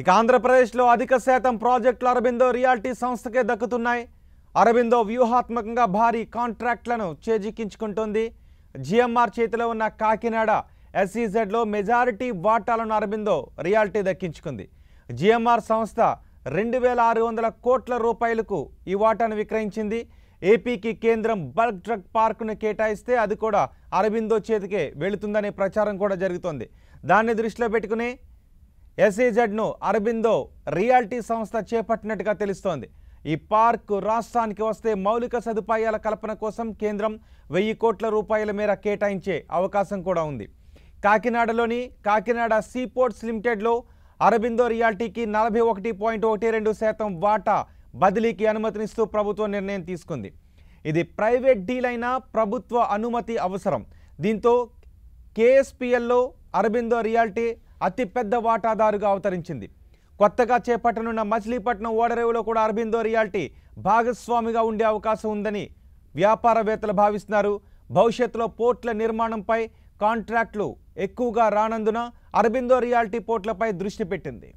ఇక ఆంధ్రప్రదేశ్లో అధిక శాతం ప్రాజెక్టులు అరబిందో రియాలిటీ సంస్థకే దక్కుతున్నాయి అరబిందో వ్యూహాత్మకంగా భారీ కాంట్రాక్ట్లను చేజిక్కించుకుంటుంది జిఎంఆర్ చేతిలో ఉన్న కాకినాడ ఎస్ఈజెడ్లో మెజారిటీ వాటాలను అరబిందో రియాలిటీ దక్కించుకుంది జిఎంఆర్ సంస్థ రెండు వేల ఆరు వందల కోట్ల రూపాయలకు ఈ వాటాను విక్రయించింది ఏపీకి కేంద్రం బల్క్ డ్రగ్ పార్కును కేటాయిస్తే అది కూడా అరబిందో చేతికే వెళుతుందనే ప్రచారం కూడా జరుగుతోంది దాన్ని దృష్టిలో పెట్టుకుని ఎస్ఈజెడ్ను అరబిందో రియాలిటీ సంస్థ చేపట్టినట్టుగా తెలుస్తోంది ఈ పార్క్ రాష్ట్రానికి వస్తే మౌలిక సదుపాయాల కల్పన కోసం కేంద్రం వెయ్యి కోట్ల రూపాయల మేర కేటాయించే అవకాశం కూడా ఉంది కాకినాడలోని కాకినాడ సీపోర్ట్స్ లిమిటెడ్లో అరబిందో రియాలిటీకి నలభై ఒకటి పాయింట్ ఒకటి రెండు శాతం వాటా బదిలీకి అనుమతినిస్తూ ప్రభుత్వం నిర్ణయం తీసుకుంది ఇది ప్రైవేట్ డీల్ ప్రభుత్వ అనుమతి అవసరం దీంతో కేఎస్పిఎల్లో అరబిందో రియాలిటీ అతిపెద్ద వాటాదారుగా అవతరించింది కొత్తగా చేపట్టనున్న మచిలీపట్నం ఓడరేవులో కూడా అరబిందో రియాల్టీ భాగస్వామిగా ఉండే అవకాశం ఉందని వ్యాపారవేత్తలు భావిస్తున్నారు భవిష్యత్తులో పోర్ట్ల నిర్మాణంపై కాంట్రాక్ట్లు ఎక్కువగా రానందున అరబిందో రియాల్టీ పోర్ట్లపై దృష్టి పెట్టింది